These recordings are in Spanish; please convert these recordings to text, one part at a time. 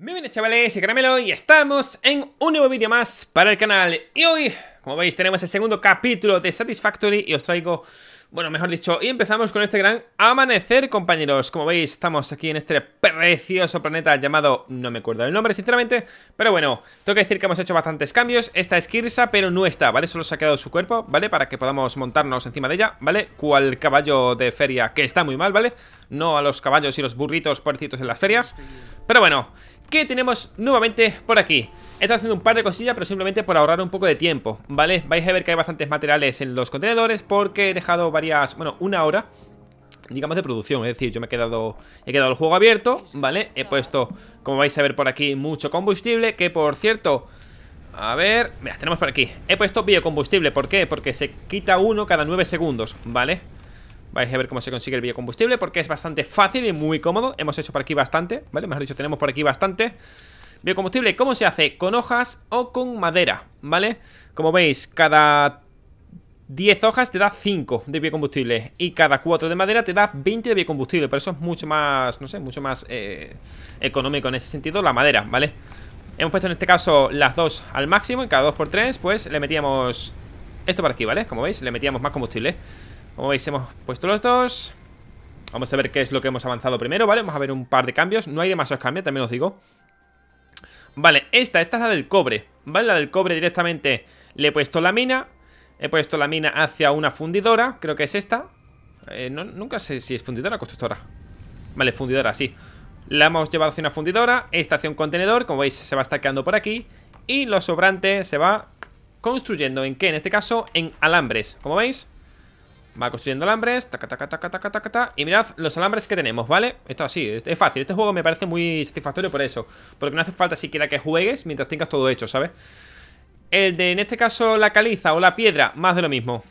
Muy bien chavales, soy Caramelo y estamos en un nuevo vídeo más para el canal Y hoy, como veis, tenemos el segundo capítulo de Satisfactory y os traigo, bueno, mejor dicho, y empezamos con este gran amanecer, compañeros Como veis, estamos aquí en este precioso planeta llamado, no me acuerdo el nombre, sinceramente Pero bueno, tengo que decir que hemos hecho bastantes cambios Esta es Kirsa, pero no está, ¿vale? Solo se ha quedado su cuerpo, ¿vale? Para que podamos montarnos encima de ella, ¿vale? Cual caballo de feria, que está muy mal, ¿vale? No a los caballos y los burritos, pobrecitos en las ferias Pero bueno, Qué tenemos nuevamente por aquí he estado haciendo un par de cosillas, pero simplemente por ahorrar un poco de tiempo, ¿vale? Vais a ver que hay bastantes materiales en los contenedores porque he dejado varias, bueno, una hora digamos de producción, es decir, yo me he quedado he quedado el juego abierto, ¿vale? He puesto, como vais a ver por aquí, mucho combustible, que por cierto, a ver, mira, tenemos por aquí, he puesto biocombustible, ¿por qué? Porque se quita uno cada nueve segundos, ¿vale? vale Vais a ver cómo se consigue el biocombustible porque es bastante fácil y muy cómodo Hemos hecho por aquí bastante, ¿vale? Mejor dicho, tenemos por aquí bastante Biocombustible, ¿cómo se hace? Con hojas o con madera, ¿vale? Como veis, cada 10 hojas te da 5 de biocombustible y cada 4 de madera te da 20 de biocombustible, por eso es mucho más, no sé, mucho más eh, económico en ese sentido la madera, ¿vale? Hemos puesto en este caso las dos al máximo y cada 2 por 3 pues le metíamos esto por aquí, ¿vale? Como veis, le metíamos más combustible. Como veis, hemos puesto los dos. Vamos a ver qué es lo que hemos avanzado primero, ¿vale? Vamos a ver un par de cambios. No hay demasiados cambios, también os digo. Vale, esta, esta es la del cobre, ¿vale? La del cobre directamente le he puesto la mina. He puesto la mina hacia una fundidora, creo que es esta. Eh, nunca sé si es fundidora o constructora. Vale, fundidora, sí. La hemos llevado hacia una fundidora, esta hacia un contenedor, como veis se va estacando por aquí. Y lo sobrante se va construyendo, ¿en qué? En este caso, en alambres, como veis. Va construyendo alambres, taca, taca, taca, taca, taca, Y mirad los alambres que tenemos, ¿vale? Esto así, es, fácil. Este juego me parece muy satisfactorio por eso. Porque no hace falta siquiera que juegues mientras tengas todo hecho, ¿sabes? El de, en este caso, la caliza o la piedra, más de lo mismo.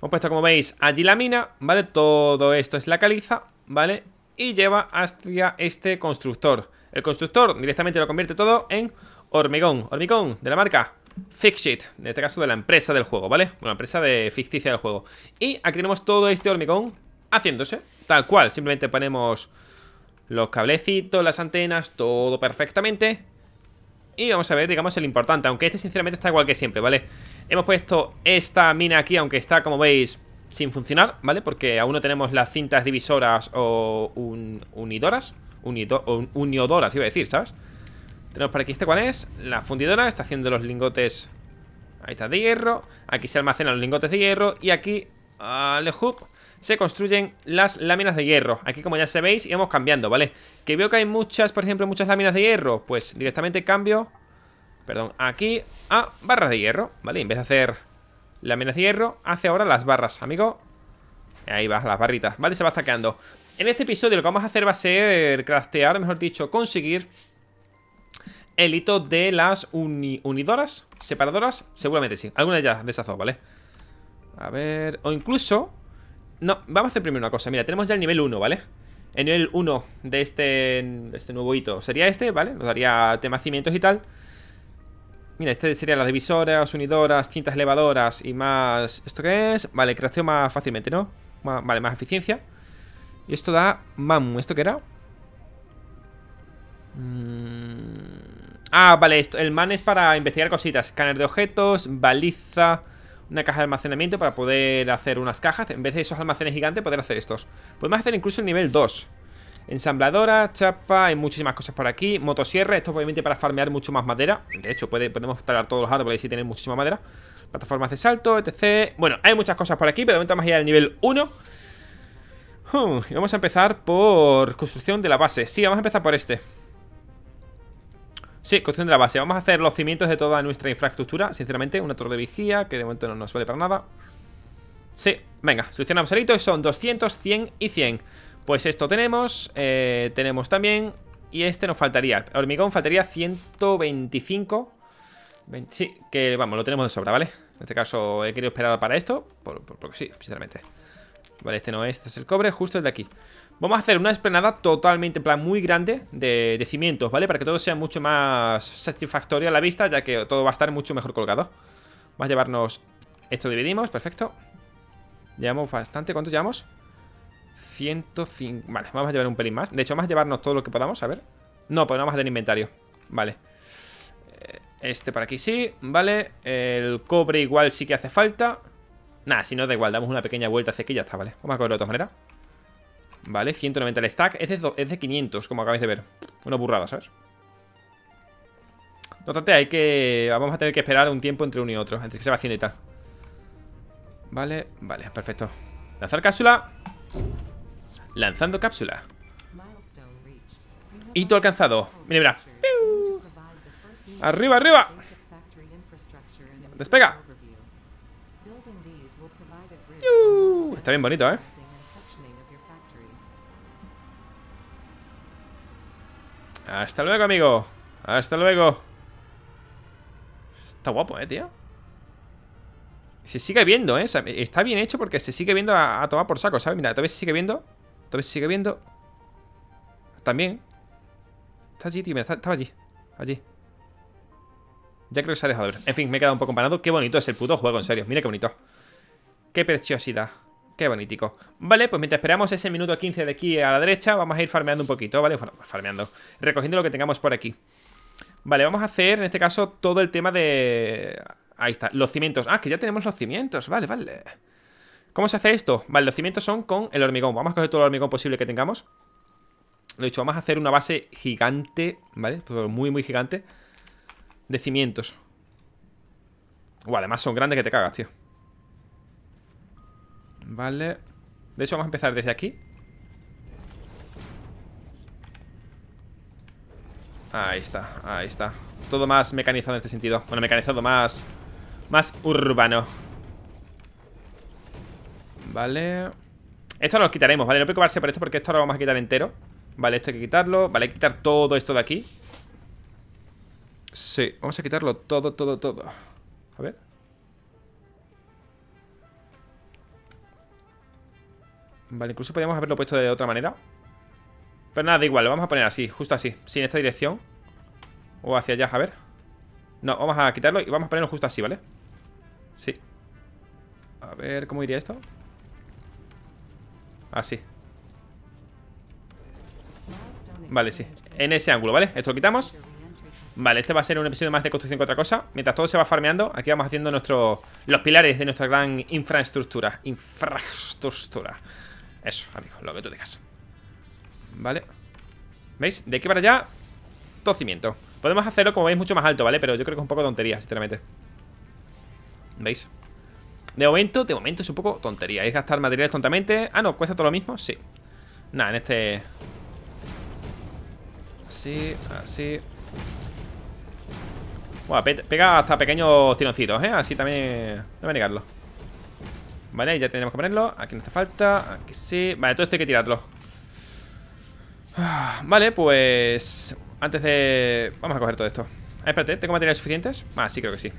Hemos puesto, como veis, allí la mina, ¿vale? Todo esto es la caliza, ¿vale? Y lleva hacia este constructor. El constructor directamente lo convierte todo en hormigón. Hormigón, de la marca Fixit, caso de la empresa del juego, ¿vale? Una empresa de ficticia del juego. Y aquí tenemos todo este hormigón haciéndose, tal cual. Simplemente ponemos los cablecitos, las antenas, todo perfectamente. Y vamos a ver, digamos, el importante, aunque este sinceramente está igual que siempre, ¿vale? Hemos puesto esta mina aquí, aunque está, como veis, sin funcionar, ¿vale? Porque aún no tenemos las cintas divisoras o un, unidoras, unido, un, uniodoras, iba a decir, ¿sabes? Tenemos por aquí, ¿este cuál es? La fundidora, está haciendo los lingotes Ahí está, de hierro Aquí se almacenan los lingotes de hierro Y aquí, a le hub se construyen las láminas de hierro. Aquí, como ya se sabéis, íbamos cambiando, ¿vale? Que veo que hay muchas, por ejemplo, muchas láminas de hierro. Pues directamente cambio, perdón, aquí a barras de hierro, ¿vale? En vez de hacer láminas de hierro, hace ahora las barras, amigo. Ahí va, las barritas, ¿vale? Se va stackeando. En este episodio lo que vamos a hacer va a ser craftear, mejor dicho, conseguir el hito de las unidoras, separadoras, seguramente sí. Alguna ya de esas dos, ¿vale? A ver, o incluso... No, vamos a hacer primero una cosa. Mira, tenemos ya el nivel 1, ¿vale? El nivel 1 de este, este nuevo hito sería este, ¿vale? Nos daría temas cimientos y tal. Mira, este sería las divisoras, unidoras, cintas elevadoras y más... ¿Esto qué es? Vale, creación más fácilmente, ¿no? vale, más eficiencia. Y esto da... Mamu, ¿esto qué era? Mmm... Ah, vale, esto, el man es para investigar cositas. Escáner de objetos, baliza, una caja de almacenamiento para poder hacer unas cajas. En vez de esos almacenes gigantes, poder hacer estos. Podemos hacer incluso el nivel 2. Ensambladora, chapa, hay muchísimas cosas por aquí. Motosierra, esto obviamente para farmear mucho más madera. De hecho, puede, podemos talar todos los árboles y tener muchísima madera. Plataformas de salto, etc. Bueno, hay muchas cosas por aquí, pero de momento vamos a ir al nivel 1. vamos a empezar por construcción de la base. Sí, vamos a empezar por este. Sí, cuestión de la base. Vamos a hacer los cimientos de toda nuestra infraestructura. Sinceramente, una torre de vigía, que de momento no nos vale para nada. Sí, venga, seleccionamos el y son 200, 100 y 100. Pues esto tenemos, eh, tenemos también... Y este nos faltaría. hormigón faltaría 125. sí, que vamos, lo tenemos de sobra, ¿vale? En este caso he querido esperar para esto, porque sí, sinceramente. Vale, este no es, este es el cobre, justo el de aquí. Vamos a hacer una esplenada totalmente, en plan, muy grande de, cimientos, ¿vale? Para que todo sea mucho más satisfactorio a la vista, ya que todo va a estar mucho mejor colgado. Vamos a llevarnos... Esto dividimos, perfecto. Llevamos bastante. ¿Cuánto llevamos? 105... Vale, vamos a llevar un pelín más. De hecho, vamos a llevarnos todo lo que podamos, a ver. No, pues no vamos a tener inventario. Vale. Eh, este por aquí sí, vale. El cobre igual sí que hace falta. Nada, si no da igual, damos una pequeña vuelta hacia aquí ya está, ¿vale? Vamos a cogerlo de otra manera? Vale, 190 el stack. Es de, es de 500, como acabáis de ver. Una burrada, ¿sabes? No hay que... Vamos a tener que esperar un tiempo entre uno y otro. Entre que se va haciendo y tal. Vale, vale, perfecto. Lanzar cápsula. Lanzando cápsula. Hito alcanzado. Mira, mira. Arriba, arriba. Despega. Está bien bonito, ¿eh? Hasta luego, amigo. Hasta luego. Está guapo, eh, tío. Se sigue viendo, eh. está bien hecho porque se sigue viendo a, tomar por saco, ¿sabes? Mira, todavía se sigue viendo. Todavía se sigue viendo. También. Está allí, tío. estaba allí. Allí. Ya creo que se ha dejado ver. En fin, me he quedado un poco empanado. Qué bonito es el puto juego, en serio. Mira qué bonito. Qué preciosidad. Qué bonitico. Vale, pues mientras esperamos ese minuto 15 de aquí a la derecha, vamos a ir farmeando un poquito, ¿vale? Bueno, pues farmeando, recogiendo lo que tengamos por aquí. Vale, vamos a hacer en este caso todo el tema de... Ahí está, los cimientos. Ah, que ya tenemos los cimientos, vale, vale. ¿Cómo se hace esto? Vale, los cimientos son con el hormigón. Vamos a coger todo el hormigón posible que tengamos. Lo dicho, vamos a hacer una base gigante, ¿vale? Muy, muy gigante. De cimientos. O además son grandes que te cagas, tío. Vale. De hecho, vamos a empezar desde aquí. Ahí está, ahí está. Todo más mecanizado en este sentido. Bueno, mecanizado más... Más urbano. Vale. Esto lo quitaremos, ¿vale? No preocuparse por esto porque esto lo vamos a quitar entero. Vale, esto hay que quitarlo. Vale, hay que quitar todo esto de aquí. Sí, vamos a quitarlo todo, todo, todo. A ver. Vale, incluso podríamos haberlo puesto de otra manera. Pero nada, da igual, lo vamos a poner así, justo así, sin esta dirección. O hacia allá, a ver. No, vamos a quitarlo y vamos a ponerlo justo así, ¿vale? Sí. A ver, ¿cómo iría esto? Así. Vale, sí. En ese ángulo, ¿vale? Esto lo quitamos. Vale, este va a ser un episodio más de construcción que otra cosa. Mientras todo se va farmeando, aquí vamos haciendo nuestros los pilares de nuestra gran infraestructura. Infraestructura. Eso, amigo, lo que tú digas Vale ¿Veis? De aquí para allá Todo cimiento Podemos hacerlo, como veis, mucho más alto, ¿vale? Pero yo creo que es un poco tontería, sinceramente ¿Veis? De momento, de momento es un poco tontería Es gastar materiales tontamente Ah, no, cuesta todo lo mismo, sí Nada, en este... Así, así Buah, pega hasta pequeños tironcitos, ¿eh? Así también... No negarlo Vale, ya tenemos que ponerlo. Aquí no hace falta. Aquí sí. Vale, todo esto hay que tirarlo. Ah, vale, pues... Antes de... Vamos a coger todo esto. espérate, ¿tengo materiales suficientes? Ah, sí, creo que sí.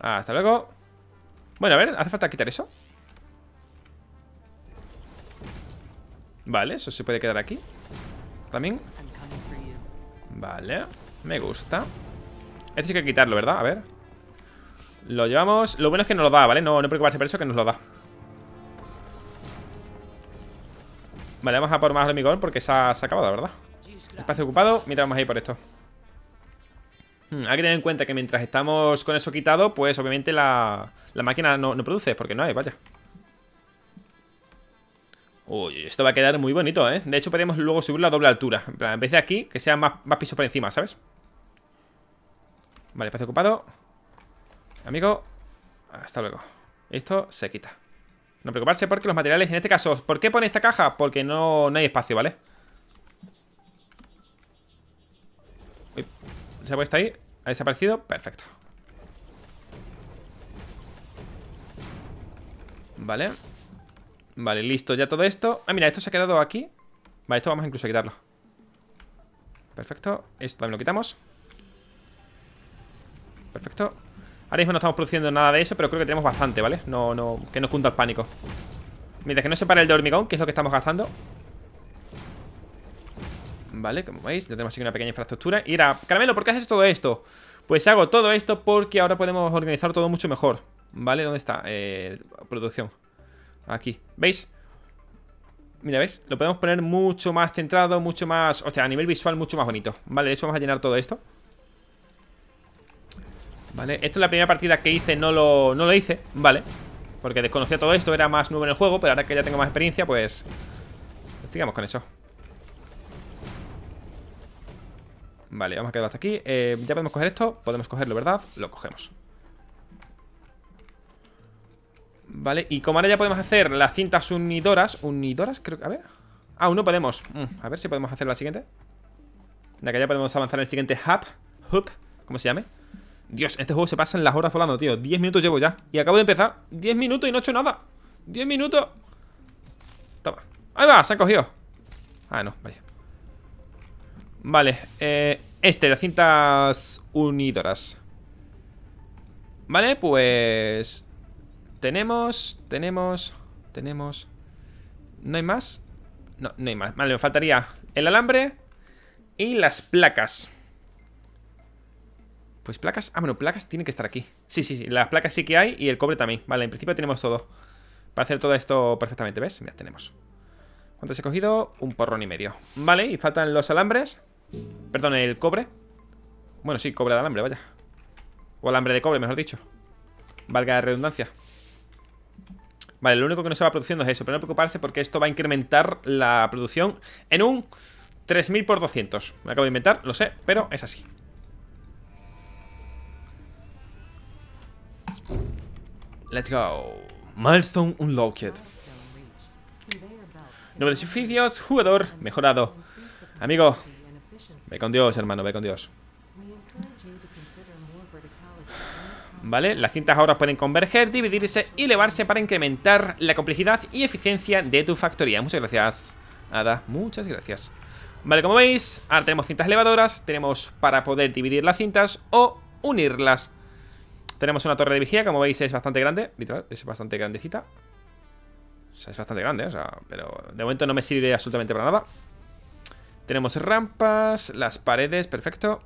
Hasta luego. Bueno, a ver, ¿hace falta quitar eso? Vale, eso se puede quedar aquí. También. Vale, me gusta. Esto sí que hay que quitarlo, ¿verdad? A ver. Lo llevamos. Lo bueno es que nos lo da, ¿vale? No, no preocuparse por eso, que nos lo da. Vale, vamos a por más hormigón porque se ha, se ha ¿verdad? Espacio ocupado, mientras vamos a ir por esto. Hmm, hay que tener en cuenta que mientras estamos con eso quitado, pues obviamente la, la máquina no, no, produce, porque no hay, vaya. Uy, esto va a quedar muy bonito, ¿eh? De hecho, podríamos luego subirlo a doble altura. En vez de aquí, que sea más, más pisos por encima, ¿sabes? Vale, espacio ocupado. Amigo, hasta luego. Esto se quita. No preocuparse porque los materiales, en este caso, ¿por qué pone esta caja? Porque no, no hay espacio, ¿vale? Uy, se ha puesto ahí, ha desaparecido, perfecto. Vale. Vale, listo ya todo esto. Ah, mira, esto se ha quedado aquí. Vale, esto vamos incluso a quitarlo. Perfecto, esto también lo quitamos. Perfecto. Ahora mismo no estamos produciendo nada de eso, pero creo que tenemos bastante, ¿vale? No, no, que no junta el pánico Mira, que no se pare el de hormigón, que es lo que estamos gastando Vale, como veis, ya tenemos aquí una pequeña infraestructura Y era, Caramelo, ¿por qué haces todo esto? Pues hago todo esto porque ahora podemos organizar todo mucho mejor ¿Vale? ¿Dónde está? Eh, producción Aquí, ¿veis? Mira, ¿veis? Lo podemos poner mucho más centrado, mucho más... O sea, a nivel visual mucho más bonito Vale, de hecho vamos a llenar todo esto ¿Vale? Esto es la primera partida que hice, no lo, no lo hice, ¿vale? Porque desconocía todo esto, era más nuevo en el juego Pero ahora que ya tengo más experiencia, pues... sigamos con eso Vale, vamos a quedar hasta aquí eh, Ya podemos coger esto, podemos cogerlo, ¿verdad? Lo cogemos Vale, y como ahora ya podemos hacer las cintas unidoras ¿Unidoras? Creo que... A ver Ah, no podemos mm, A ver si podemos hacer la siguiente De acá ya podemos avanzar en el siguiente hub Hub, ¿cómo se llame Dios, este juego se pasan las horas volando, tío 10 minutos llevo ya Y acabo de empezar 10 minutos y no he hecho nada 10 minutos Toma Ahí va, se ha cogido Ah, no, vaya Vale, eh, este, las cintas unidoras Vale, pues Tenemos, tenemos Tenemos ¿No hay más? No, no hay más Vale, me faltaría el alambre Y las placas pues placas... Ah, bueno, placas tienen que estar aquí. Sí, sí, sí. Las placas sí que hay y el cobre también. Vale, en principio tenemos todo. Para hacer todo esto perfectamente, ¿ves? Mira, tenemos. ¿Cuántas he cogido? Un porrón y medio. Vale, y faltan los alambres. Perdón, el cobre. Bueno, sí, cobre de alambre, vaya. O alambre de cobre, mejor dicho. Valga la redundancia. Vale, lo único que no se va produciendo es eso. Pero no preocuparse porque esto va a incrementar la producción en un 3000 por 200. Me acabo de inventar, lo sé, pero es así. Let's go. Milestone Unlocked. Nuevos de jugador, mejorado. Amigo, ve con Dios, hermano, ve con Dios. ¿Vale? Las cintas ahora pueden converger, dividirse y elevarse para incrementar la complejidad y eficiencia de tu factoría. Muchas gracias, Nada. Muchas gracias. Vale, como veis, ahora tenemos cintas elevadoras, tenemos para poder dividir las cintas o unirlas. Tenemos una torre de vigía, como veis es bastante grande, literal, es bastante grandecita. O sea, es bastante grande, o sea, pero de momento no me sirve absolutamente para nada. Tenemos rampas, las paredes, perfecto.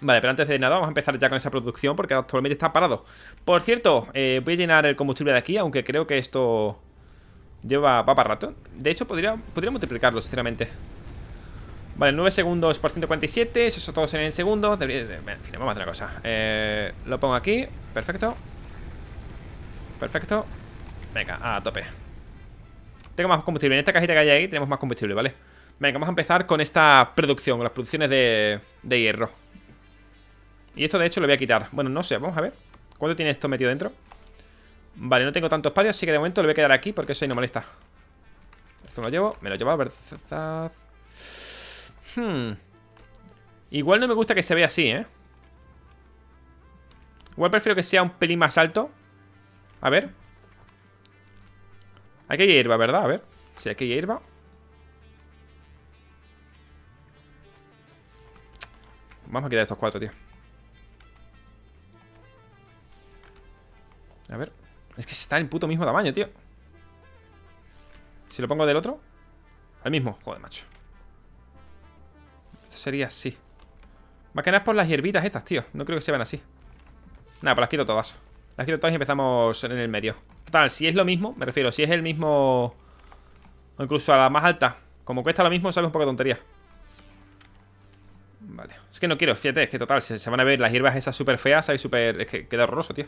Vale, pero antes de nada vamos a empezar ya con esa producción porque actualmente está parado. Por cierto, eh, voy a llenar el combustible de aquí, aunque creo que esto lleva va para rato. De hecho, podría, podría multiplicarlo, sinceramente. Vale, 9 segundos por 147 Eso todos en segundos. segundo En fin, vamos a hacer una cosa eh, Lo pongo aquí, perfecto Perfecto Venga, a tope Tengo más combustible En esta cajita que hay ahí tenemos más combustible, ¿vale? Venga, vamos a empezar con esta producción Con las producciones de, hierro Y esto de hecho lo voy a quitar Bueno, no sé, vamos a ver ¿Cuánto tiene esto metido dentro? Vale, no tengo tanto espacio Así que de momento lo voy a quedar aquí Porque eso ahí no molesta Esto me lo llevo Me lo llevo, a ver Hmm. Igual no me gusta que se vea así, ¿eh? Igual prefiero que sea un pelín más alto. A ver. Aquí hay hierba, ¿verdad? A ver. Si aquí hay hierba. Vamos a quitar estos cuatro, tío. A ver. Es que está en el puto mismo tamaño, tío. Si lo pongo del otro. Al mismo. Joder, macho sería así. Más que nada por las hierbitas estas, tío. No creo que se vean así. Nada, pues las quito todas. Las quito todas y empezamos en el medio. Total, si es lo mismo, me refiero, si es el mismo... O incluso a la más alta. Como cuesta lo mismo, sale un poco de tontería. Vale. Es que no quiero, fíjate, es que total, se, van a ver las hierbas esas súper feas, ahí súper... Es que queda horroroso, tío.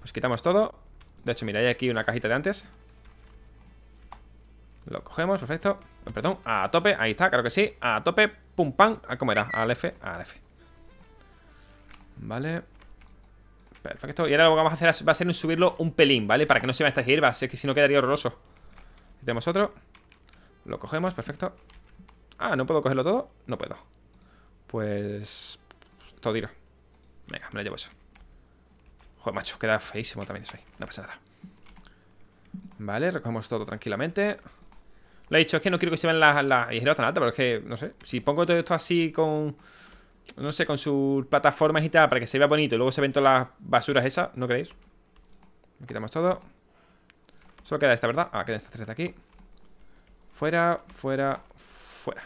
Pues quitamos todo. De hecho, mira, hay aquí una cajita de antes. Lo cogemos, perfecto. Perdón, a tope, ahí está, claro que sí. A tope, pum, pam, a ah, era al F, al F. Vale. Perfecto. Y ahora lo que vamos a hacer va a ser subirlo un pelín, ¿vale? Para que no se me a hierba, es que si no quedaría horroroso. Tenemos otro. Lo cogemos, perfecto. Ah, ¿no puedo cogerlo todo? No puedo. Pues... Todo tiro. Venga, me lo llevo eso. Joder, macho, queda feísimo también eso ahí. No pasa nada. Vale, recogemos todo tranquilamente. Le he dicho, es que no quiero que se vean las, las tan altas, pero es que, no sé, si pongo todo esto así con, no sé, con sus plataformas y tal, para que se vea bonito y luego se ven todas las basuras esas, ¿no creéis? quitamos todo. Solo queda esta, ¿verdad? Ah, queda esta. tres de aquí. Fuera, fuera, fuera.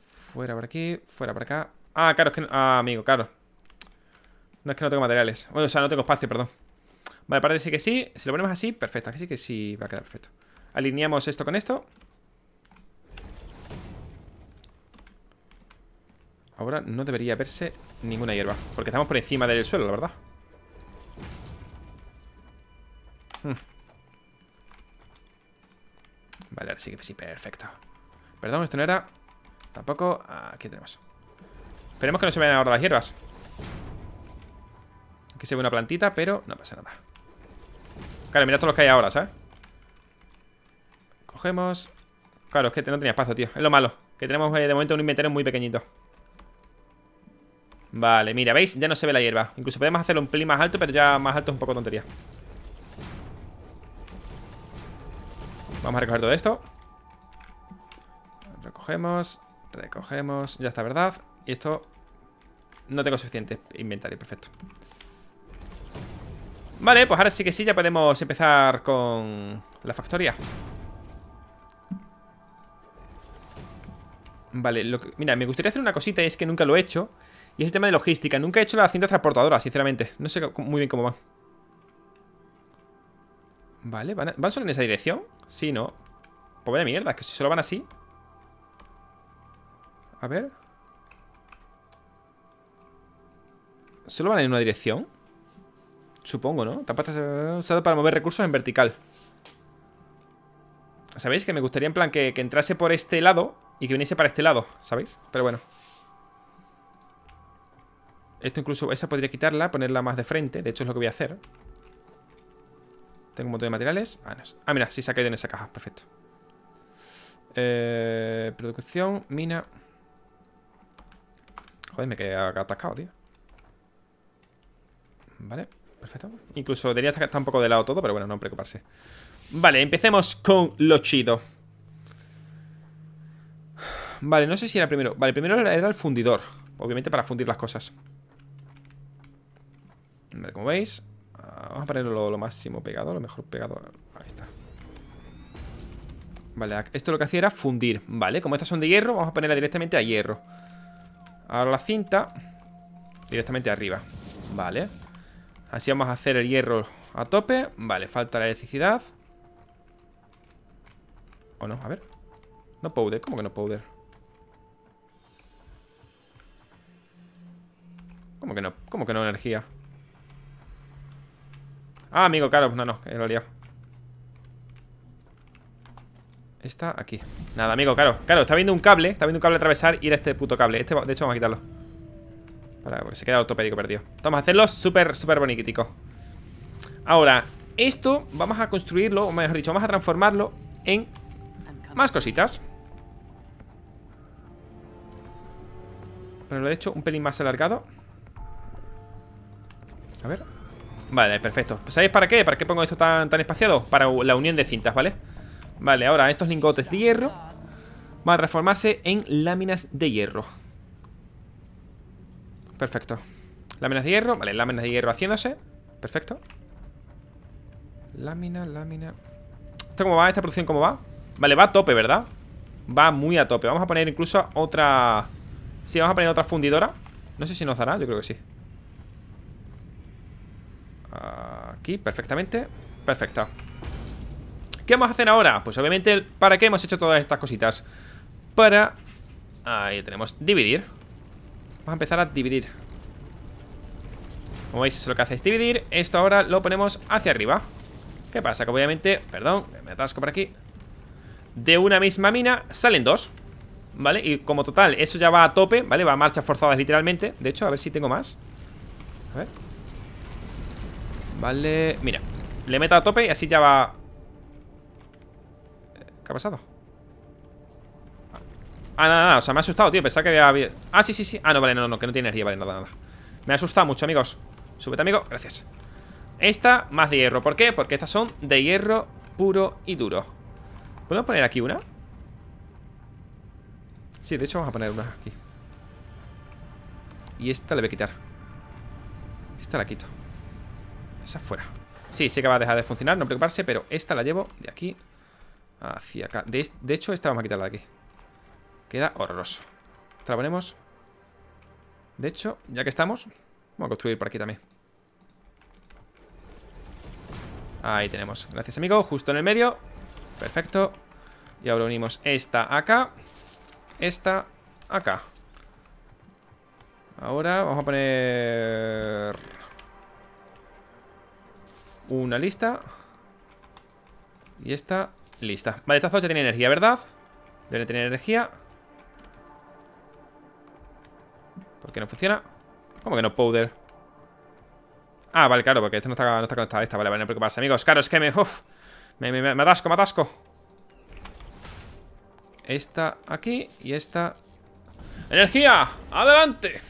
Fuera por aquí, fuera por acá. Ah, claro, es que... ah, amigo, claro. No es que no tengo materiales. Bueno, o sea, no tengo espacio, perdón. Vale, parece que sí. Si lo ponemos así, perfecto. Aquí sí que sí va a quedar perfecto. Alineamos esto con esto. Ahora no debería verse ninguna hierba. Porque estamos por encima del suelo, la verdad. Hmm. Vale, ahora sí que sí, perfecto. Perdón, esto no era... Tampoco... Aquí ah, tenemos. Esperemos que no se vean ahora las hierbas. Aquí se ve una plantita, pero no pasa nada. Claro, mira todos los que hay ahora, ¿sabes? Cogemos... Claro, es que no tenía espacio, tío. Es lo malo. Que tenemos eh, de momento un inventario muy pequeñito. Vale, mira, ¿veis? Ya no se ve la hierba. Incluso podemos hacerlo un pli más alto, pero ya más alto es un poco tontería. Vamos a recoger todo esto. Recogemos. Recogemos. Ya está, ¿verdad? Y esto... No tengo suficiente inventario, perfecto. Vale, pues ahora sí que sí, ya podemos empezar con la factoría. Vale, lo que, mira, me gustaría hacer una cosita y es que nunca lo he hecho. Y es el tema de logística. Nunca he hecho la cinta transportadora, sinceramente. No sé muy bien cómo va. Vale, ¿van, solo en esa dirección? Sí, ¿no? Pues vaya mierda, que si solo van así. A ver. ¿Solo van en una dirección? Supongo, ¿no? Tapata usado para mover recursos en vertical. ¿Sabéis? Que me gustaría en plan que entrase por este lado y que viniese para este lado, ¿sabéis? Pero bueno Esto incluso, esa podría quitarla Ponerla más de frente, de hecho es lo que voy a hacer Tengo un montón de materiales Ah, ah mira, sí se ha caído en esa caja, perfecto eh, Producción, mina Joder, me quedé atascado, tío Vale, perfecto Incluso debería estar un poco de lado todo Pero bueno, no preocuparse Vale, empecemos con lo chido Vale, no sé si era primero Vale, primero era el fundidor Obviamente para fundir las cosas Vale, como veis Vamos a ponerlo lo, máximo pegado Lo mejor pegado Ahí está Vale, esto lo que hacía era fundir Vale, como estas son de hierro Vamos a ponerla directamente a hierro Ahora la cinta Directamente arriba Vale Así vamos a hacer el hierro a tope Vale, falta la electricidad ¿O no? A ver No powder, ¿cómo que no powder? ¿Cómo que no? ¿Cómo que no energía? Ah, amigo, claro, no, no, que lo liado. Está aquí Nada, amigo, claro, claro, está viendo un cable Está viendo un cable atravesar y ir a este puto cable Este, de hecho, vamos a quitarlo Para, porque se queda ortopédico perdido Vamos a hacerlo súper, súper bonitico Ahora, esto vamos a construirlo O mejor dicho, vamos a transformarlo en Más cositas Pero lo he hecho un pelín más alargado a ver Vale, perfecto ¿Sabéis para qué? ¿Para qué pongo esto tan, tan espaciado? Para la unión de cintas, ¿vale? Vale, ahora estos lingotes de hierro Van a transformarse en láminas de hierro Perfecto Láminas de hierro, vale, láminas de hierro haciéndose Perfecto Lámina, lámina ¿Esto cómo va? ¿Esta producción cómo va? Vale, va a tope, ¿verdad? Va muy a tope Vamos a poner incluso otra... Sí, vamos a poner otra fundidora No sé si nos dará, yo creo que sí Aquí, perfectamente Perfecto ¿Qué vamos a hacer ahora? Pues obviamente, ¿para qué hemos hecho todas estas cositas? Para... Ahí tenemos, dividir Vamos a empezar a dividir Como veis, eso lo que hace es dividir Esto ahora lo ponemos hacia arriba ¿Qué pasa? Que obviamente, perdón, me atasco por aquí De una misma mina salen dos ¿Vale? Y como total, eso ya va a tope, ¿vale? Va a marchas forzadas literalmente De hecho, a ver si tengo más A ver Vale, mira Le meta a tope y así ya va ¿Qué ha pasado? Ah, nada, nada, o sea, me ha asustado, tío Pensaba que había... Ah, sí, sí, sí Ah, no, vale, no, no, que no tiene energía Vale, nada, nada Me ha asustado mucho, amigos Súbete, amigo Gracias Esta, más de hierro ¿Por qué? Porque estas son de hierro puro y duro ¿Podemos poner aquí una? Sí, de hecho vamos a poner una aquí Y esta le voy a quitar Esta la quito esa fuera. Sí, sé que va a dejar de funcionar, no preocuparse, pero esta la llevo de aquí hacia acá. De, hecho, esta vamos a quitarla de aquí. Queda horroroso. Esta la ponemos. De hecho, ya que estamos, vamos a construir por aquí también. Ahí tenemos. Gracias, amigo. Justo en el medio. Perfecto. Y ahora unimos esta acá. Esta acá. Ahora vamos a poner... Una lista. Y esta lista. Vale, esta zona ya tiene energía, ¿verdad? Debe tener energía. ¿Por qué no funciona? ¿Cómo que no powder? Ah, vale, claro, porque esta no está, no está esta. Vale, vale, no preocuparse, amigos. Claro, que me... Uf, me, me, me atasco, me atasco. Esta aquí y esta... ¡Energía! ¡Adelante!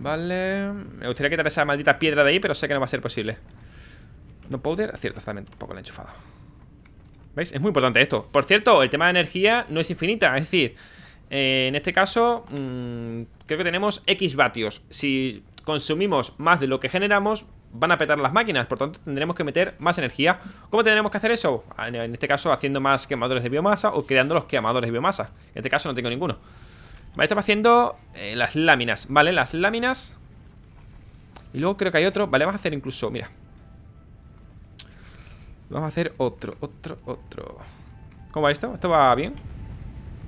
Vale. Me gustaría quitar esa maldita piedra de ahí, pero sé que no va a ser posible. No powder. Cierto, está un poco la enchufado. ¿Veis? Es muy importante esto. Por cierto, el tema de energía no es infinita. Es decir, eh, en este caso, mm, creo que tenemos X vatios. Si consumimos más de lo que generamos, van a petar las máquinas. Por tanto, tendremos que meter más energía. ¿Cómo tendremos que hacer eso? Ah, en este caso, haciendo más quemadores de biomasa o creando los quemadores de biomasa. En este caso, no tengo ninguno. Vale, estamos haciendo eh, las láminas, ¿vale? Las láminas. Y luego creo que hay otro. Vale, vamos a hacer incluso, mira. Vamos a hacer otro, otro, otro. ¿Cómo va esto? ¿Esto va bien?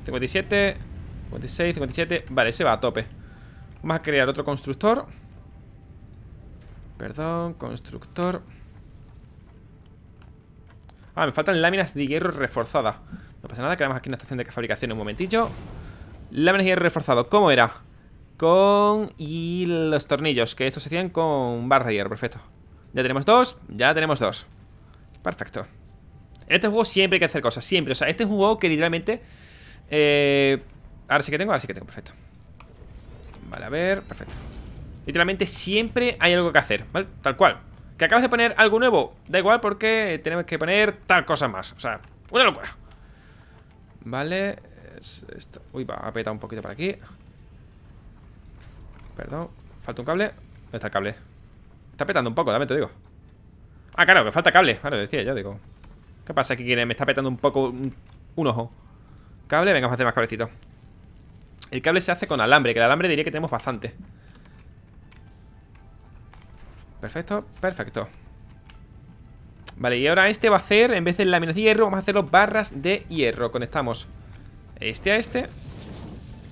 57, 56, 57. Vale, ese va a tope. Vamos a crear otro constructor. Perdón, constructor. Ah, me faltan láminas de hierro reforzadas. No pasa nada, creamos aquí una estación de fabricación un momentillo. La energía reforzado, ¿cómo era? Con... y los tornillos, que estos se hacían con barra hierro, perfecto. Ya tenemos dos, ya tenemos dos. Perfecto. En este juego siempre hay que hacer cosas, siempre. O sea, este es un juego que literalmente... Eh, ahora sí que tengo, ahora sí que tengo, perfecto. Vale, a ver, perfecto. Literalmente siempre hay algo que hacer, ¿vale? Tal cual. Que acabas de poner algo nuevo, da igual porque tenemos que poner tal cosa más. O sea, una locura. Vale, pues, esto. Uy, va, ha petado un poquito para aquí. Perdón. Falta un cable. ¿Dónde está el cable? Está petando un poco, dame, te digo. Ah, claro, que falta cable. Vale, decía yo, digo. ¿Qué pasa aquí? Me está petando un poco un, ojo. Cable, venga, vamos a hacer más cablecito. El cable se hace con alambre, que el alambre diría que tenemos bastante. Perfecto, perfecto. Vale, y ahora este va a hacer, en vez de láminas de hierro, vamos a hacer los barras de hierro. Conectamos. Este a este.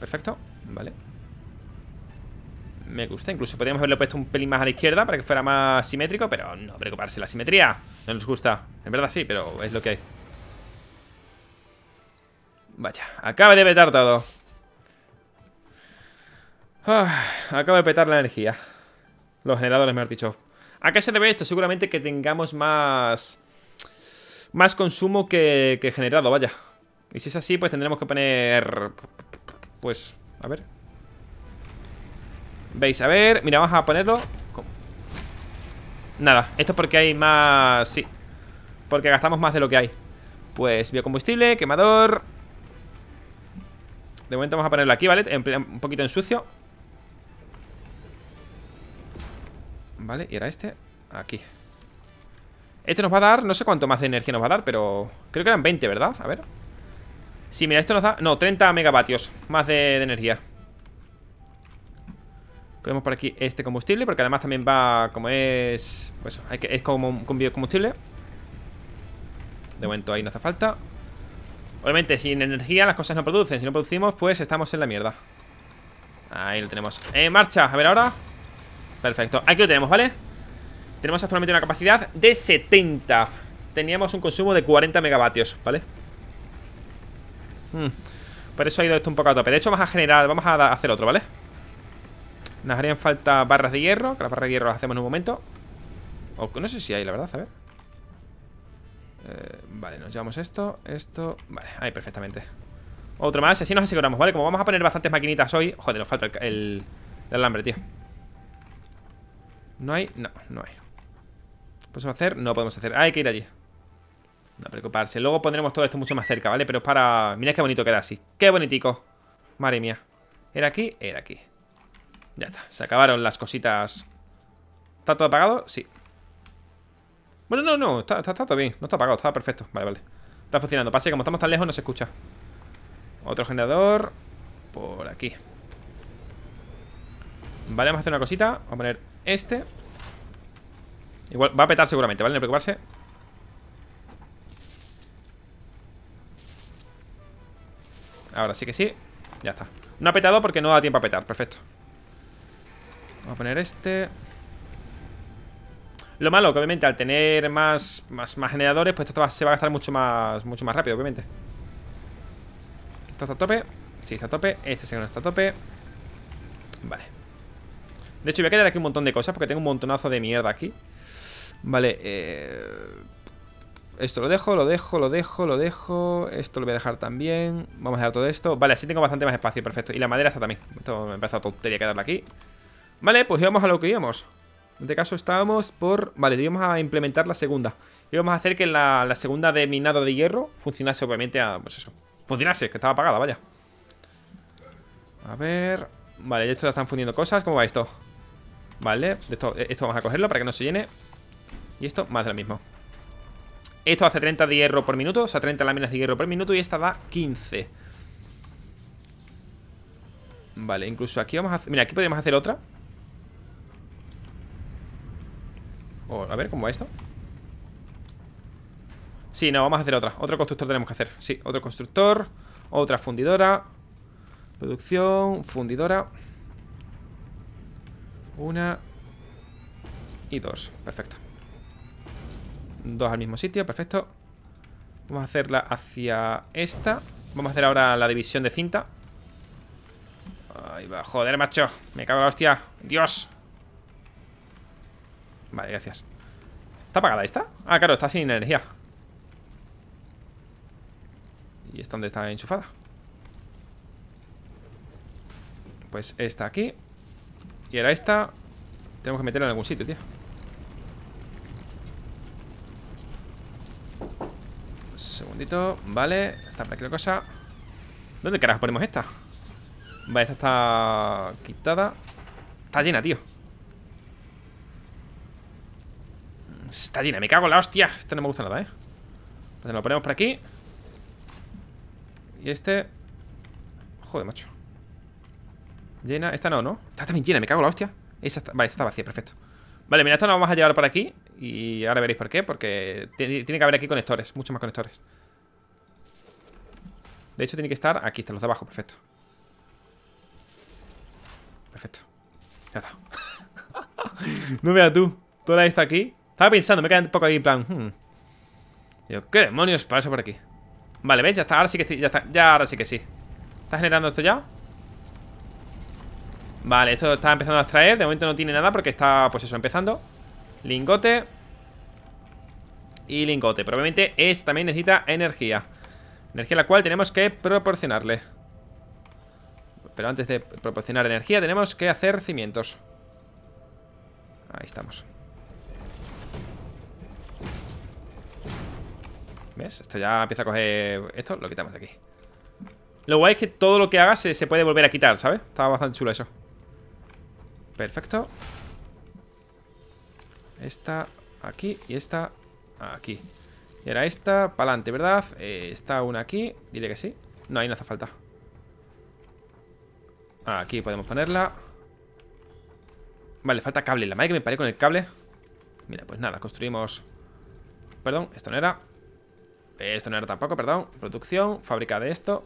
Perfecto, vale. Me gusta, incluso podríamos haberlo puesto un pelín más a la izquierda para que fuera más simétrico, pero no preocuparse, la simetría no nos gusta. En verdad sí, pero es lo que hay. Vaya, acaba de petar todo. Ah, acaba de petar la energía. Los generadores, han dicho. ¿A qué se debe esto? Seguramente que tengamos más... Más consumo que, que generado, vaya. Y si es así, pues tendremos que poner... Pues, a ver ¿Veis? A ver, mira, vamos a ponerlo Nada, esto es porque hay más... Sí Porque gastamos más de lo que hay Pues biocombustible, quemador De momento vamos a ponerlo aquí, ¿vale? Un poquito en sucio Vale, y ahora este Aquí Este nos va a dar, no sé cuánto más de energía nos va a dar Pero creo que eran 20, ¿verdad? A ver Sí, mira, esto nos da... No, 30 megavatios Más de, energía Cogemos por aquí este combustible Porque además también va como es... Pues es como un biocombustible De momento ahí no hace falta Obviamente, sin energía las cosas no producen Si no producimos, pues estamos en la mierda Ahí lo tenemos En marcha, a ver ahora Perfecto, aquí lo tenemos, ¿vale? Tenemos actualmente una capacidad de 70 Teníamos un consumo de 40 megavatios, ¿vale? vale Mm. Por eso ha ido esto un poco a tope. De hecho, vamos a generar, vamos a hacer otro, ¿vale? Nos harían falta barras de hierro, que las barras de hierro las hacemos en un momento. O no sé si hay, la verdad, a ver. Eh, vale, nos llevamos esto, esto. Vale, ahí perfectamente. Otro más, así nos aseguramos, ¿vale? Como vamos a poner bastantes maquinitas hoy. Joder, nos falta el, alambre, tío. ¿No hay? No, no hay. ¿Podemos pues hacer? No podemos hacer. hay que ir allí. No preocuparse. Luego pondremos todo esto mucho más cerca, ¿vale? Pero es para... Mirad qué bonito queda así. ¡Qué bonitico! Madre mía. Era aquí, era aquí. Ya está. Se acabaron las cositas. ¿Está todo apagado? Sí. Bueno, no, no. Está, está, todo bien. No está apagado. Está perfecto. Vale, vale. Está funcionando. Pase como estamos tan lejos no se escucha. Otro generador. Por aquí. Vale, vamos a hacer una cosita. Vamos a poner este. Igual va a petar seguramente, ¿vale? No preocuparse. Ahora sí que sí Ya está No ha petado porque no da tiempo a petar Perfecto Vamos a poner este Lo malo que obviamente al tener más, más, generadores Pues esto se va a gastar mucho más, mucho más rápido obviamente Esto está a tope Sí, está a tope Este señor está a tope Vale De hecho voy a quedar aquí un montón de cosas Porque tengo un montonazo de mierda aquí Vale, eh... Esto lo dejo, lo dejo, lo dejo, lo dejo. Esto lo voy a dejar también. Vamos a dejar todo esto. Vale, así tengo bastante más espacio, perfecto. Y la madera está también. Esto me ha empezado tontería quedarla aquí. Vale, pues íbamos a lo que íbamos. En este caso estábamos por... Vale, íbamos a implementar la segunda. Íbamos a hacer que la, segunda de minado de hierro funcionase obviamente a... Pues eso. Funcionase, que estaba apagada, vaya. A ver... Vale, ya esto ya están fundiendo cosas. ¿Cómo va esto? Vale, esto, esto vamos a cogerlo para que no se llene. Y esto más de lo mismo. Esto hace 30 de hierro por minuto, o sea, 30 láminas de hierro por minuto y esta da 15. Vale, incluso aquí vamos a hacer... Mira, aquí podríamos hacer otra. a ver, ¿cómo va esto? Sí, no, vamos a hacer otra. Otro constructor tenemos que hacer. Sí, otro constructor. Otra fundidora. Producción, fundidora. Una. Y dos. Perfecto. Dos al mismo sitio, perfecto. Vamos a hacerla hacia esta. Vamos a hacer ahora la división de cinta. Ahí va, joder, macho. Me cago en la hostia. Dios. Vale, gracias. ¿Está apagada esta? Ah, claro, está sin energía. ¿Y esta dónde está enchufada? Pues esta aquí. Y ahora esta. Tenemos que meterla en algún sitio, tío. segundito. Vale, Esta por aquí la cosa. ¿Dónde carajo ponemos esta? Vale, esta está quitada. Está llena, tío. Está llena, me cago en la hostia. Esta no me gusta nada, ¿eh? Entonces lo ponemos por aquí. Y este... Joder, macho. Llena. Esta no, ¿no? Está también llena, me cago en la hostia. Esa Vale, esta está vacía, perfecto. Vale, mira, esto lo vamos a llevar por aquí Y ahora veréis por qué, porque tiene que haber aquí conectores, muchos más conectores De hecho tiene que estar aquí, están los de abajo, perfecto Perfecto Ya está No veas tú, toda esta aquí Estaba pensando, me quedan un poco ahí en plan hmm. Digo, ¿qué demonios para eso por aquí? Vale, ¿veis? Ya está, ahora sí que ya está, ya ahora sí que sí ¿Está generando esto ya? Vale, esto está empezando a extraer De momento no tiene nada porque está, pues eso, empezando Lingote Y lingote Probablemente este también necesita energía Energía la cual tenemos que proporcionarle Pero antes de proporcionar energía Tenemos que hacer cimientos Ahí estamos ¿Ves? Esto ya empieza a coger... Esto lo quitamos de aquí Lo guay es que todo lo que haga se, puede volver a quitar, ¿sabes? estaba bastante chulo eso Perfecto. Esta aquí y esta aquí. Y esta para adelante, ¿verdad? Eh, está una aquí. Dile que sí. No, ahí no hace falta. Aquí podemos ponerla. Vale, falta cable. La madre que me paré con el cable. Mira, pues nada, construimos... Perdón, esto no era. Esto no era tampoco, perdón. Producción, fábrica de esto.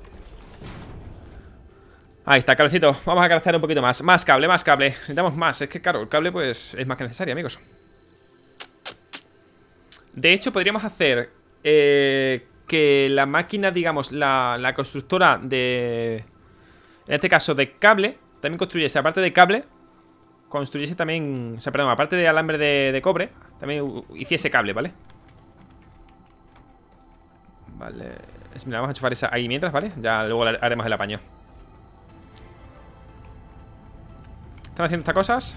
Ahí está, cablecito. Vamos a gastar un poquito más. Más cable, más cable. Necesitamos más. Es que, claro, el cable pues es más que necesario, amigos. De hecho, podríamos hacer eh, que la máquina, digamos, la, constructora de... En este caso, de cable. También construyese, aparte de cable, construyese también... O sea, perdón, aparte de alambre de, cobre, también hiciese cable, ¿vale? Vale. Mira, vamos a chupar esa ahí mientras, ¿vale? Ya luego haremos el apaño. Están haciendo estas cosas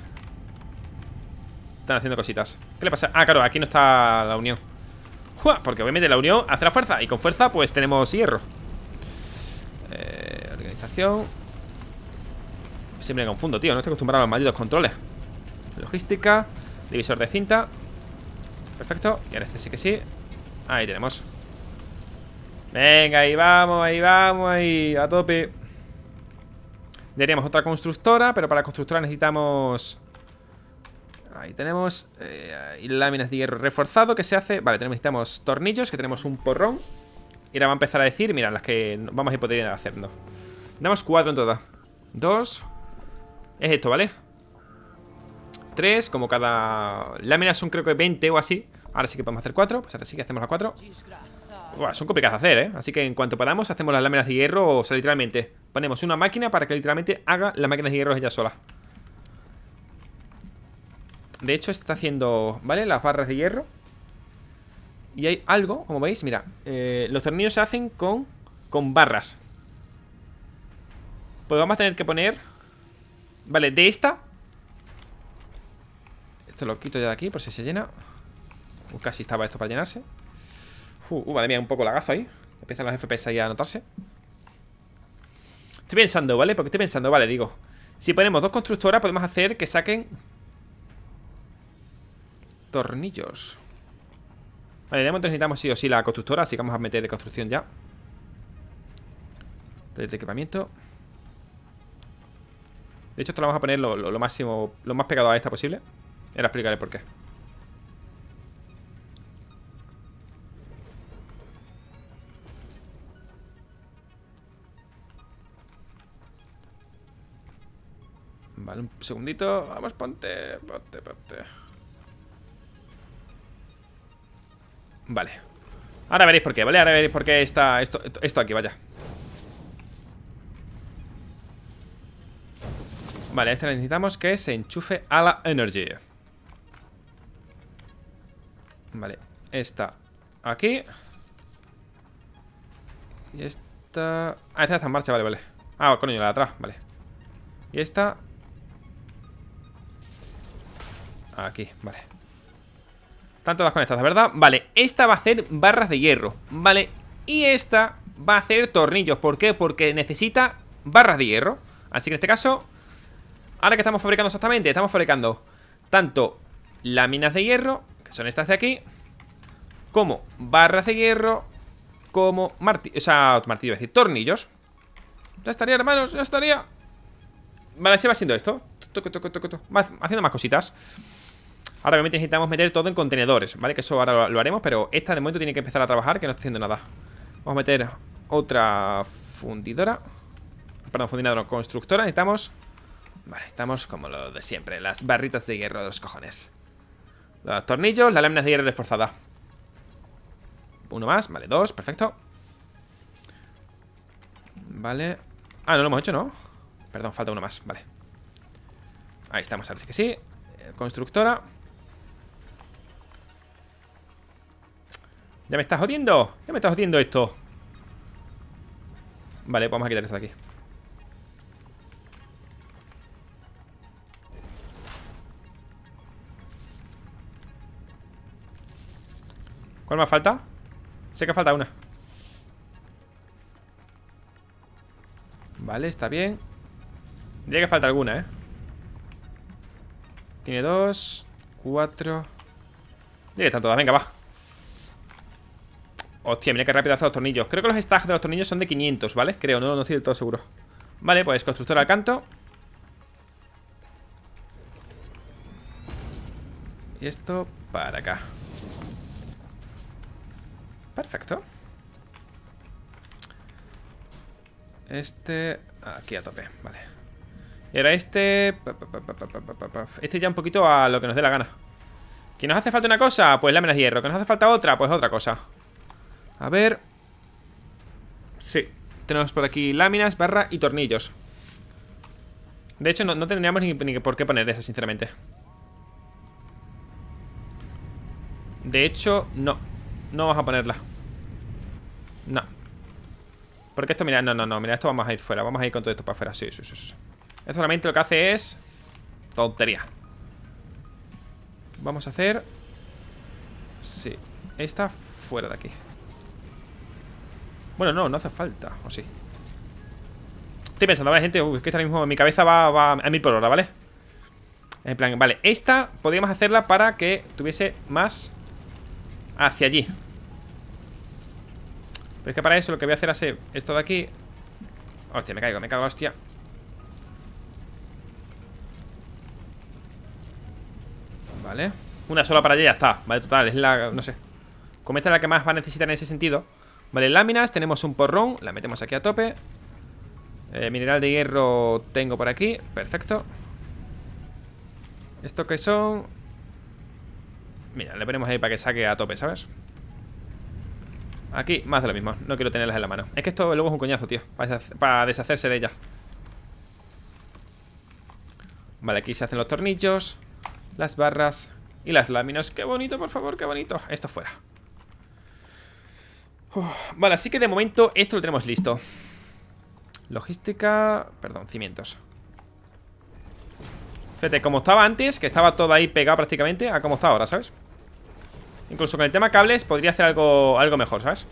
Están haciendo cositas ¿Qué le pasa? Ah, claro, aquí no está la unión ¡Jua! Porque obviamente la unión hace la fuerza Y con fuerza pues tenemos hierro eh, Organización Siempre me confundo, tío No estoy acostumbrado a los malditos controles Logística Divisor de cinta Perfecto Y ahora este sí que sí Ahí tenemos Venga, ahí vamos, ahí vamos Ahí a tope Daríamos otra constructora, pero para constructora necesitamos... Ahí tenemos eh, láminas de hierro reforzado que se hace... Vale, necesitamos tornillos, que tenemos un porrón. Y ahora va a empezar a decir, mira, las que vamos a poder haciendo. Damos cuatro en total. Dos. Es esto, ¿vale? Tres, como cada Láminas son creo que 20 o así. Ahora sí que podemos hacer cuatro, pues ahora sí que hacemos las cuatro son complicadas de hacer, ¿eh? Así que en cuanto paramos, hacemos las láminas de hierro, o sea, literalmente. Ponemos una máquina para que literalmente haga las máquinas de hierro ella sola. De hecho, está haciendo, ¿vale? Las barras de hierro. Y hay algo, como veis, mira. Eh, los tornillos se hacen con, con barras. Pues vamos a tener que poner... Vale, de esta... Esto lo quito ya de aquí por si se llena. casi estaba esto para llenarse. Uh, madre mía, un poco lagazo ahí. Empiezan los FPS ahí a notarse. Estoy pensando, ¿vale? Porque estoy pensando, vale, digo. Si ponemos dos constructoras, podemos hacer que saquen tornillos. Vale, ya necesitamos sí o sí la constructora, así que vamos a meter de construcción ya. de equipamiento. De hecho, esto lo vamos a poner lo, máximo, lo más pegado a esta posible. Ahora explicaré por qué. Vale, un segundito. Vamos, ponte, ponte, ponte. Vale. Ahora veréis por qué, ¿vale? Ahora veréis por qué está esto, esto aquí, vaya. Vale, este necesitamos que se enchufe a la energy. Vale, esta aquí. Y esta... Ah, esta está en marcha, vale, vale. Ah, coño, la de atrás, vale. Y esta Aquí, vale Están todas conectadas, ¿verdad? Vale, esta va a hacer barras de hierro Vale, y esta va a hacer tornillos ¿Por qué? Porque necesita barras de hierro Así que en este caso Ahora que estamos fabricando exactamente Estamos fabricando tanto láminas de hierro Que son estas de aquí Como barras de hierro Como martillo, o sea, martillo, es decir, tornillos Ya estaría, hermanos, ya estaría Vale, se va haciendo esto haciendo más cositas Ahora obviamente necesitamos meter todo en contenedores, ¿vale? Que eso ahora lo, haremos, pero esta de momento tiene que empezar a trabajar, que no está haciendo nada. Vamos a meter otra fundidora. Perdón, fundidora, no, constructora. Necesitamos... Vale, estamos como lo de siempre, las barritas de hierro de los cojones. Los tornillos, las láminas de hierro reforzada. Uno más, vale, dos, perfecto. Vale. Ah, no lo hemos hecho, ¿no? Perdón, falta uno más, vale. Ahí estamos, ahora sí que sí. Eh, constructora. ¿Ya me estás jodiendo? ¿Ya me estás jodiendo esto? Vale, vamos a quitar esto de aquí ¿Cuál más falta? Sé que falta una Vale, está bien Diría que falta alguna, ¿eh? Tiene dos Cuatro Diría que están todas, venga, va Hostia, mira qué rápido hacen los tornillos Creo que los stacks de los tornillos son de 500, ¿vale? Creo, no, no estoy del todo seguro Vale, pues constructor al canto Y esto para acá Perfecto Este... Aquí a tope, vale Y ahora este... Este ya un poquito a lo que nos dé la gana ¿Que nos hace falta una cosa? Pues láminas de hierro ¿Que nos hace falta otra? Pues otra cosa a ver. Sí. Tenemos por aquí láminas, barra y tornillos. De hecho, no, no tendríamos ni, por qué poner esas, sinceramente. De hecho, no. No vamos a ponerla. No. Porque esto, mira, no, no, no. Mira, esto vamos a ir fuera. Vamos a ir con todo esto para afuera. Sí, sí, sí. sí. Esto solamente lo que hace es... Tontería. Vamos a hacer... Sí. Esta fuera de aquí. Bueno, no, no hace falta, o sí Estoy pensando, vale, gente es que ahora mismo mi cabeza va, a mil por hora, ¿vale? En plan, vale, esta podríamos hacerla para que tuviese más hacia allí Pero es que para eso lo que voy a hacer es esto de aquí Hostia, me caigo, me cago, hostia Vale Una sola para allá ya está Vale, total, es la... no sé Como esta es la que más va a necesitar en ese sentido Vale, láminas, tenemos un porrón La metemos aquí a tope eh, Mineral de hierro tengo por aquí Perfecto ¿Esto que son? Mira, le ponemos ahí para que saque a tope, ¿sabes? Aquí, más de lo mismo No quiero tenerlas en la mano Es que esto luego es un coñazo, tío Para deshacerse de ella Vale, aquí se hacen los tornillos Las barras y las láminas ¡Qué bonito, por favor! ¡Qué bonito! Esto fuera vale, así que de momento esto lo tenemos listo Logística... Perdón, cimientos Fíjate, como estaba antes, que estaba todo ahí pegado prácticamente A como está ahora, ¿sabes? Incluso con el tema cables podría hacer algo, algo mejor, ¿sabes?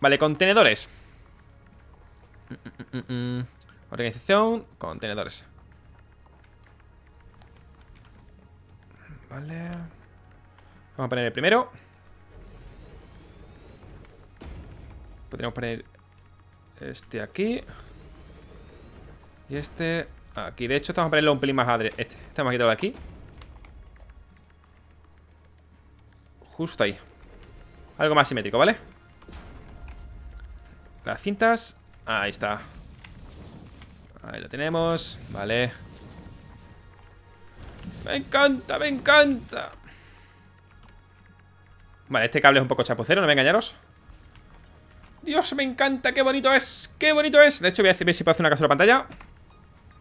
Vale, contenedores Organización, contenedores Vale... Vamos a poner el primero. Podríamos poner este aquí. Y este aquí. De hecho, estamos a ponerle un pelín más adre. Este. Este vamos a de aquí. Justo ahí. Algo más simétrico, ¿vale? Las cintas. Ahí está. Ahí lo tenemos. Vale. Me encanta, me encanta. Vale, este cable es un poco chapucero, no me engañaros Dios, me encanta, qué bonito es Qué bonito es, de hecho voy a ver si puedo hacer una casual de pantalla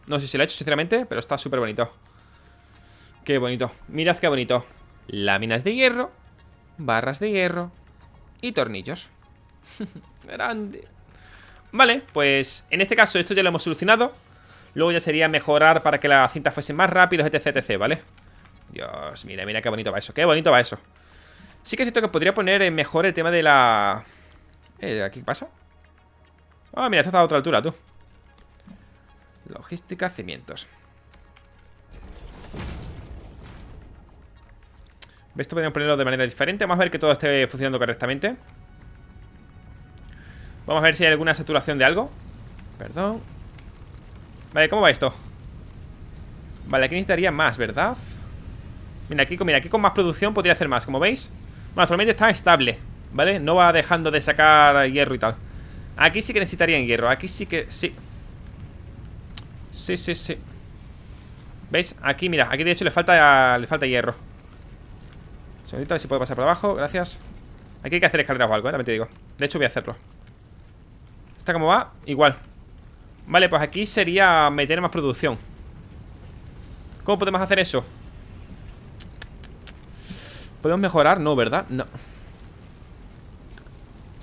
No sé si lo he hecho, sinceramente Pero está súper bonito Qué bonito, mirad qué bonito Láminas de hierro, barras de hierro Y tornillos Grande Vale, pues en este caso esto ya lo hemos solucionado Luego ya sería mejorar para que la cinta fuese más rápidas, etc, etc, ¿vale? Dios, mira, mira qué bonito va eso Qué bonito va eso Sí que es cierto que podría poner eh, mejor el tema de la... Eh, ¿Aquí pasa? Ah, mira, esto está a otra altura, tú Logística, cimientos Esto podríamos ponerlo de manera diferente Vamos a ver que todo esté funcionando correctamente Vamos a ver si hay alguna saturación de algo Perdón Vale, ¿cómo va esto? Vale, aquí necesitaría más, ¿verdad? Mira, aquí, mira, aquí con más producción podría hacer más, como veis bueno, actualmente está estable, ¿vale? No va dejando de sacar hierro y tal Aquí sí que necesitarían hierro, aquí sí que... sí Sí, sí, sí ¿Veis? Aquí, mira, aquí de hecho le falta, le falta hierro Un segundito, a ver si puedo pasar por abajo, gracias Aquí hay que hacer escaleras o algo, ¿eh? también te digo De hecho voy a hacerlo ¿Está como va? Igual Vale, pues aquí sería meter más producción ¿Cómo podemos hacer eso? ¿Podemos mejorar? No, ¿verdad? No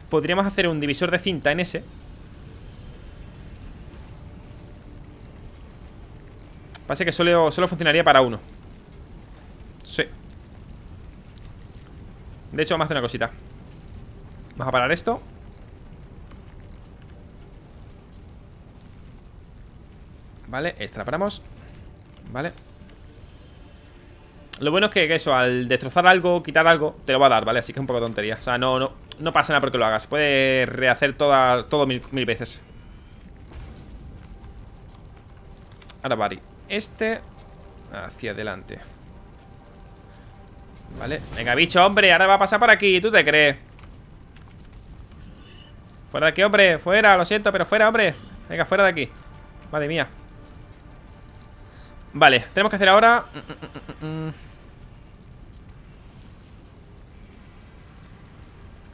Podríamos hacer un divisor de cinta en ese Parece que solo, solo funcionaría para uno Sí De hecho vamos a hacer una cosita Vamos a parar esto Vale, extraparamos. Vale lo bueno es que, eso, al destrozar algo, quitar algo, te lo va a dar, ¿vale? Así que es un poco tontería. O sea, no, no, no pasa nada porque lo hagas. Puede rehacer todo mil, veces. Ahora Bari. Este hacia adelante. Vale. Venga, bicho, hombre. Ahora va a pasar por aquí. ¿Tú te crees? Fuera de aquí, hombre. Fuera, lo siento, pero fuera, hombre. Venga, fuera de aquí. Madre mía. Vale, tenemos que hacer ahora... Mm, mm, mm,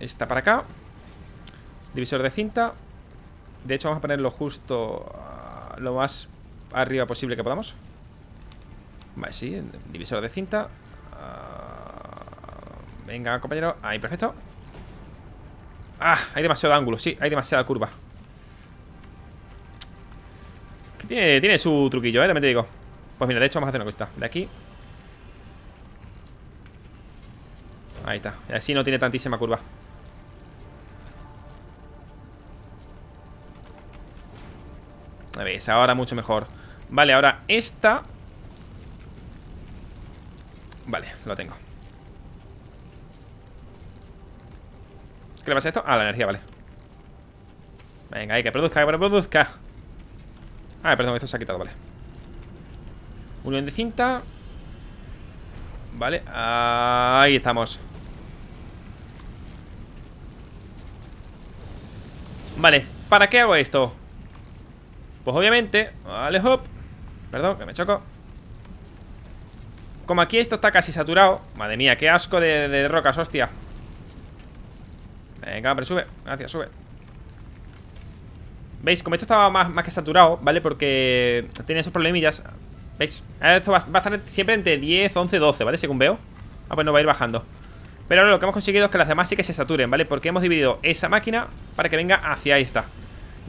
Esta para acá Divisor de cinta De hecho vamos a ponerlo justo ah, Lo más arriba posible que podamos Vale, sí, divisor de cinta ah, Venga, compañero Ahí, perfecto Ah, hay demasiado ángulo, sí, hay demasiada curva tiene, su truquillo, eh, también te digo Pues mira, de hecho vamos a hacer una cosita De aquí Ahí está, y así no tiene tantísima curva A ver, Ahora mucho mejor Vale, ahora esta Vale, lo tengo ¿Qué le pasa a esto? Ah, la energía, vale Venga, ahí, que produzca, que produzca Ah, perdón, esto se ha quitado, vale Unión de cinta Vale, ahí estamos Vale, ¿para qué hago esto? Pues obviamente, vale, hop Perdón, que me choco Como aquí esto está casi saturado Madre mía, qué asco de, rocas, hostia Venga, hombre, sube Gracias, sube ¿Veis? Como esto estaba más, más que saturado, ¿vale? Porque tiene esos problemillas ¿Veis? Esto va, va, a estar siempre entre 10, 11, 12, ¿vale? Según veo Ah, pues no va a ir bajando Pero ahora lo que hemos conseguido es que las demás sí que se saturen, ¿vale? Porque hemos dividido esa máquina para que venga hacia esta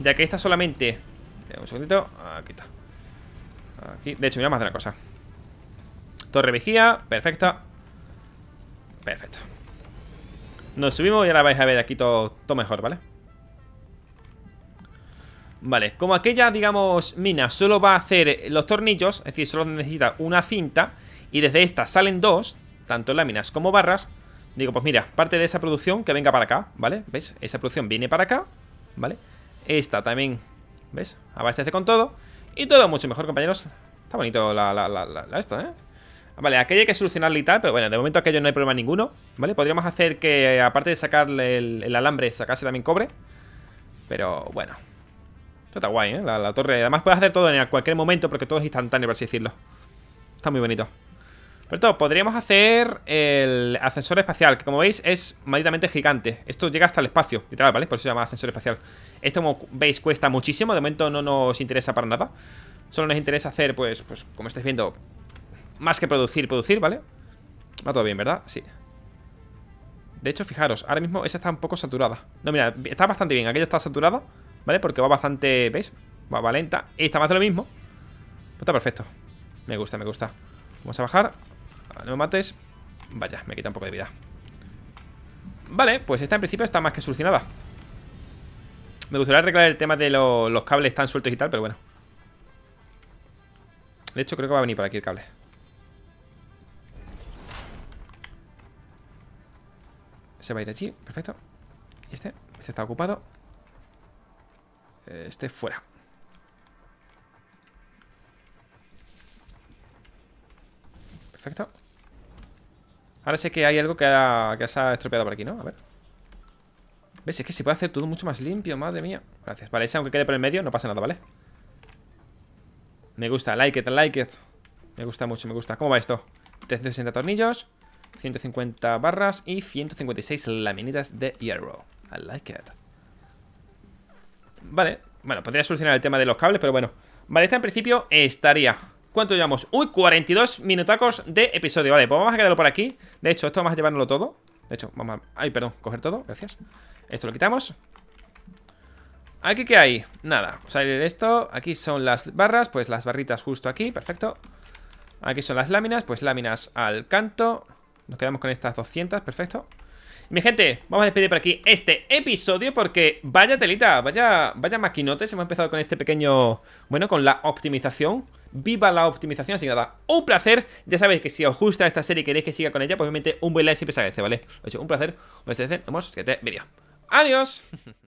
Ya que esta solamente un segundito. Aquí está. Aquí. De hecho, mira, más de una cosa. Torre vigía. Perfecto. Perfecto. Nos subimos y ahora vais a ver aquí todo, mejor, ¿vale? Vale, como aquella, digamos, mina solo va a hacer los tornillos, es decir, solo necesita una cinta, y desde esta salen dos, tanto láminas como barras, digo, pues mira, parte de esa producción que venga para acá, ¿vale? ¿Veis? Esa producción viene para acá, ¿vale? Esta también ¿Ves? Abastece con todo Y todo mucho mejor, compañeros Está bonito esto, ¿eh? Ah, vale, aquello hay que solucionarlo y tal Pero bueno, de momento aquello no hay problema ninguno ¿Vale? Podríamos hacer que, aparte de sacarle el, el alambre Sacase también cobre Pero bueno Esto está guay, ¿eh? La, torre Además puedes hacer todo en cualquier momento Porque todo es instantáneo, por así decirlo Está muy bonito por todo, podríamos hacer el ascensor espacial, que como veis es mente gigante. Esto llega hasta el espacio, literal, ¿vale? Por eso se llama ascensor espacial. Esto, como veis, cuesta muchísimo. De momento no nos interesa para nada. Solo nos interesa hacer, pues, pues como estáis viendo, más que producir, producir, ¿vale? Va todo bien, ¿verdad? Sí. De hecho, fijaros, ahora mismo esa está un poco saturada. No, mira, está bastante bien. Aquella está saturada, ¿vale? Porque va bastante, ¿veis? Va, lenta. Y está más de lo mismo. Pues está perfecto. Me gusta, me gusta. Vamos a bajar no mates. Vaya, me quita un poco de vida. Vale, pues esta en principio está más que solucionada. Me gustaría arreglar el tema de los cables tan sueltos y tal, pero bueno. De hecho, creo que va a venir por aquí el cable. Se va a ir allí, perfecto. ¿Y este? Este está ocupado. Eh, este fuera. Perfecto. Ahora sé que hay algo que, se ha estropeado por aquí, ¿no? A ver. ¿Ves? Es que se puede hacer todo mucho más limpio, madre mía. Gracias. Vale, ese aunque quede por el medio, no pasa nada, ¿vale? Me gusta, like it, like it. Me gusta mucho, me gusta. ¿Cómo va esto? 360 tornillos, 150 barras y 156 laminitas de hierro. I like it. Vale. Bueno, podría solucionar el tema de los cables, pero bueno. Vale, esta en principio estaría. ¿Cuánto llevamos? Uy, 42 minutacos de episodio Vale, pues vamos a quedarlo por aquí De hecho, esto vamos a llevárnoslo todo De hecho, vamos a... Ay, perdón, coger todo, gracias Esto lo quitamos ¿Aquí qué hay? Nada, salir esto Aquí son las barras, pues las barritas justo aquí Perfecto Aquí son las láminas, pues láminas al canto Nos quedamos con estas 200, perfecto mi gente, vamos a despedir por aquí este episodio porque vaya telita, vaya, vaya maquinote, Hemos empezado con este pequeño, bueno, con la optimización viva la optimización. Así nada, un placer. Ya sabéis que si os gusta esta serie y queréis que siga con ella, pues obviamente un buen like siempre se agradece, ¿vale? un placer, un placer, nos vemos en el siguiente vídeo. ¡Adiós!